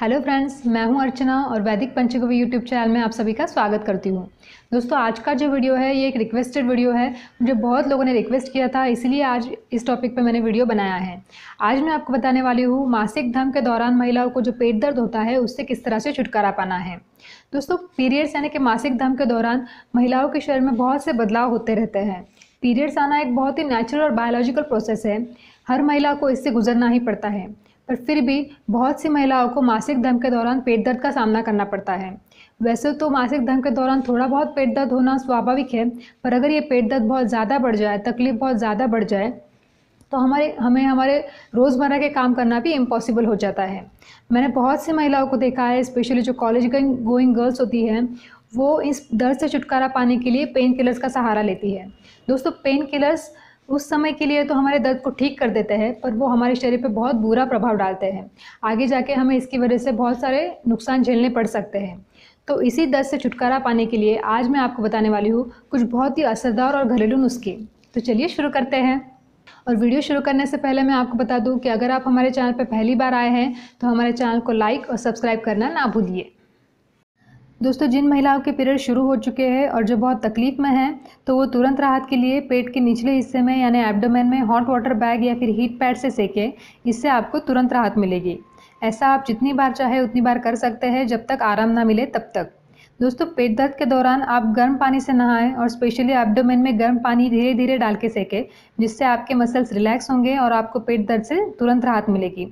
hello friends मैं हूं अर्चना और वैदिक पंचकवि यूट्यूब चैनल में आप सभी का स्वागत करती हूं दोस्तों आज का जो वीडियो है ये एक रिक्वेस्टेड वीडियो है मुझे बहुत लोगों ने रिक्वेस्ट किया था इसीलिए आज इस टॉपिक पे मैंने वीडियो बनाया है आज मैं आपको बताने वाली हूँ मासिक धर्म के दौरान महिलाओं को जो पेट दर्द होता है उससे किस तरह से छुटकारा पाना है दोस्तों पीरियड्स यानी कि मासिक धर्म के दौरान महिलाओं के शरीर में बहुत से बदलाव होते रहते हैं पीरियड्स आना एक बहुत ही नेचुरल और बायोलॉजिकल प्रोसेस है हर महिला को इससे गुजरना ही पड़ता है पर फिर भी बहुत सी महिलाओं को मासिक धर्म के दौरान पेट दर्द का सामना करना पड़ता है वैसे तो मासिक धर्म के दौरान थोड़ा बहुत पेट दर्द होना स्वाभाविक है पर अगर ये पेट दर्द बहुत ज़्यादा बढ़ जाए तकलीफ बहुत ज़्यादा बढ़ जाए तो हमारे हमें हमारे रोज़मर्रा के काम करना भी इम्पॉसिबल हो जाता है मैंने बहुत सी महिलाओं को देखा है स्पेशली जो कॉलेज गोइंग गर्ल्स होती हैं वो इस दर्द से छुटकारा पाने के लिए पेन किलर्स का सहारा लेती है दोस्तों पेन किलर्स उस समय के लिए तो हमारे दर्द को ठीक कर देते हैं पर वो हमारे शरीर पर बहुत बुरा प्रभाव डालते हैं आगे जाके हमें इसकी वजह से बहुत सारे नुकसान झेलने पड़ सकते हैं तो इसी दर्द से छुटकारा पाने के लिए आज मैं आपको बताने वाली हूँ कुछ बहुत ही असरदार और घरेलू नुस्खे तो चलिए शुरू करते हैं और वीडियो शुरू करने से पहले मैं आपको बता दूं कि अगर आप हमारे चैनल पर पहली बार आए हैं तो हमारे चैनल को लाइक और सब्सक्राइब करना ना भूलिए दोस्तों जिन महिलाओं के पीरियड शुरू हो चुके हैं और जो बहुत तकलीफ़ में हैं तो वो तुरंत राहत के लिए पेट के निचले हिस्से में यानी एब्डोमेन में हॉट वाटर बैग या फिर हीट पैड से सेकें इससे आपको तुरंत राहत मिलेगी ऐसा आप जितनी बार चाहे उतनी बार कर सकते हैं जब तक आराम ना मिले तब तक दोस्तों पेट दर्द के दौरान आप गर्म पानी से नहाएं और स्पेशली एब्डोमेन में गर्म पानी धीरे धीरे डाल के सेकें जिससे आपके मसल्स रिलैक्स होंगे और आपको पेट दर्द से तुरंत राहत मिलेगी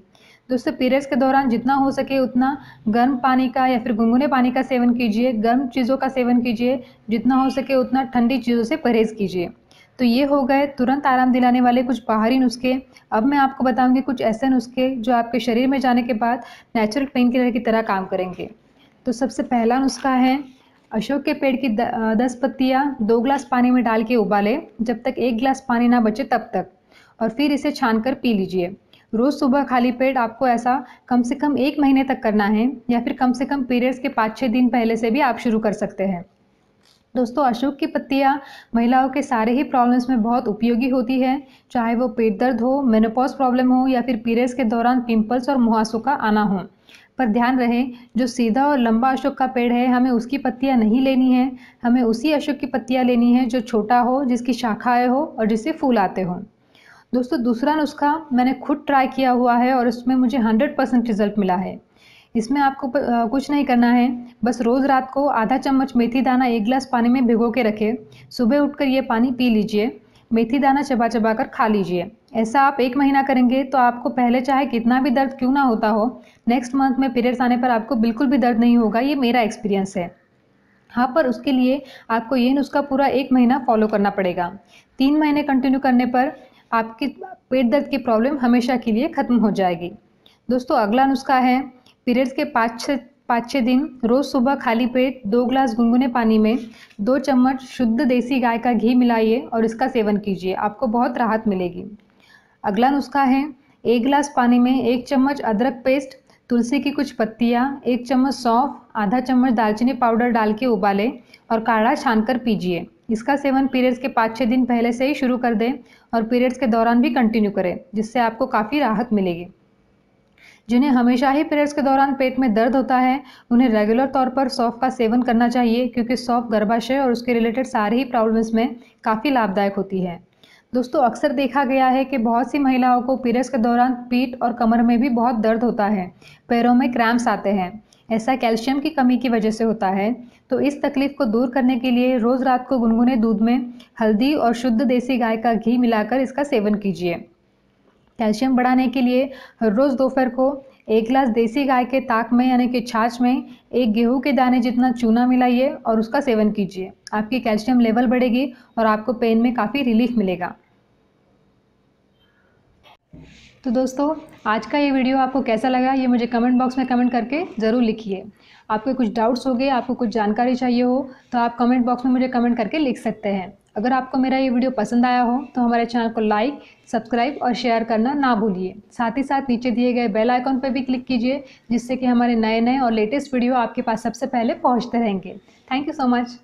दोस्तों पीरियड्स के दौरान जितना हो सके उतना गर्म पानी का या फिर गुनगुने पानी का सेवन कीजिए गर्म चीज़ों का सेवन कीजिए जितना हो सके उतना ठंडी चीज़ों से परहेज़ कीजिए तो ये हो गए तुरंत आराम दिलाने वाले कुछ बाहरी नुस्खे अब मैं आपको बताऊंगी कुछ ऐसे नुस्खे जो आपके शरीर में जाने के बाद नेचुरल पेन किलर की तरह काम करेंगे तो सबसे पहला नुस्खा है अशोक के पेड़ की दस पत्तियाँ दो ग्लास पानी में डाल के उबालें जब तक एक ग्लास पानी ना बचे तब तक और फिर इसे छान कर पी लीजिए रोज़ सुबह खाली पेट आपको ऐसा कम से कम एक महीने तक करना है या फिर कम से कम पीरियड्स के पाँच छः दिन पहले से भी आप शुरू कर सकते हैं दोस्तों अशोक की पत्तियाँ महिलाओं के सारे ही प्रॉब्लम्स में बहुत उपयोगी होती है चाहे वो पेट दर्द हो मेनोपॉज प्रॉब्लम हो या फिर पीरियड्स के दौरान पिंपल्स और मुहासों का आना हो पर ध्यान रहे जो सीधा और लंबा अशोक का पेड़ है हमें उसकी पत्तियाँ नहीं लेनी है हमें उसी अशोक की पत्तियाँ लेनी है जो छोटा हो जिसकी शाखाएँ हो और जिससे फूल आते हों दोस्तों दूसरा नुस्खा मैंने खुद ट्राई किया हुआ है और उसमें मुझे हंड्रेड परसेंट रिजल्ट मिला है इसमें आपको प, आ, कुछ नहीं करना है बस रोज़ रात को आधा चम्मच मेथी दाना एक गिलास पानी में भिगो के रखें सुबह उठकर ये पानी पी लीजिए मेथी दाना चबा चबा कर खा लीजिए ऐसा आप एक महीना करेंगे तो आपको पहले चाहे कितना भी दर्द क्यों ना होता हो नेक्स्ट मंथ में पीरियड्स आने पर आपको बिल्कुल भी दर्द नहीं होगा ये मेरा एक्सपीरियंस है हाँ पर उसके लिए आपको ये नुस्खा पूरा एक महीना फॉलो करना पड़ेगा तीन महीने कंटिन्यू करने पर आपकी पेट दर्द की प्रॉब्लम हमेशा के लिए ख़त्म हो जाएगी दोस्तों अगला नुस्खा है पीरियड्स के पाँच छः पाँच छः दिन रोज़ सुबह खाली पेट दो ग्लास गुनगुने पानी में दो चम्मच शुद्ध देसी गाय का घी मिलाइए और इसका सेवन कीजिए आपको बहुत राहत मिलेगी अगला नुस्खा है एक ग्लास पानी में एक चम्मच अदरक पेस्ट तुलसी की कुछ पत्तियाँ एक चम्मच सौंफ आधा चम्मच दालचीनी पाउडर डाल के उबालें और काढ़ा छान कर पीजिए इसका सेवन पीरियड्स के पाँच छः दिन पहले से ही शुरू कर दें और पीरियड्स के दौरान भी कंटिन्यू करें जिससे आपको काफ़ी राहत मिलेगी जिन्हें हमेशा ही पीरियड्स के दौरान पेट में दर्द होता है उन्हें रेगुलर तौर पर सौफ का सेवन करना चाहिए क्योंकि सौफ गर्भाशय और उसके रिलेटेड सारे ही प्रॉब्लम्स में काफ़ी लाभदायक होती है दोस्तों अक्सर देखा गया है कि बहुत सी महिलाओं को पीरियड्स के दौरान पीठ और कमर में भी बहुत दर्द होता है पैरों में क्रैम्प्स आते हैं ऐसा कैल्शियम की कमी की वजह से होता है तो इस तकलीफ को दूर करने के लिए रोज़ रात को गुनगुने दूध में हल्दी और शुद्ध देसी गाय का घी मिलाकर इसका सेवन कीजिए कैल्शियम बढ़ाने के लिए हर रोज़ दोपहर को एक गिलास देसी गाय के ताक में यानी कि छाछ में एक गेहूं के दाने जितना चूना मिलाइए और उसका सेवन कीजिए आपकी कैल्शियम लेवल बढ़ेगी और आपको पेन में काफ़ी रिलीफ मिलेगा तो दोस्तों आज का ये वीडियो आपको कैसा लगा ये मुझे कमेंट बॉक्स में कमेंट करके ज़रूर लिखिए आपके कुछ डाउट्स हो गए आपको कुछ जानकारी चाहिए हो तो आप कमेंट बॉक्स में मुझे कमेंट करके लिख सकते हैं अगर आपको मेरा ये वीडियो पसंद आया हो तो हमारे चैनल को लाइक सब्सक्राइब और शेयर करना ना भूलिए साथ ही साथ नीचे दिए गए बेल आइकॉन पर भी क्लिक कीजिए जिससे कि हमारे नए नए और लेटेस्ट वीडियो आपके पास सबसे पहले पहुँचते रहेंगे थैंक यू सो मच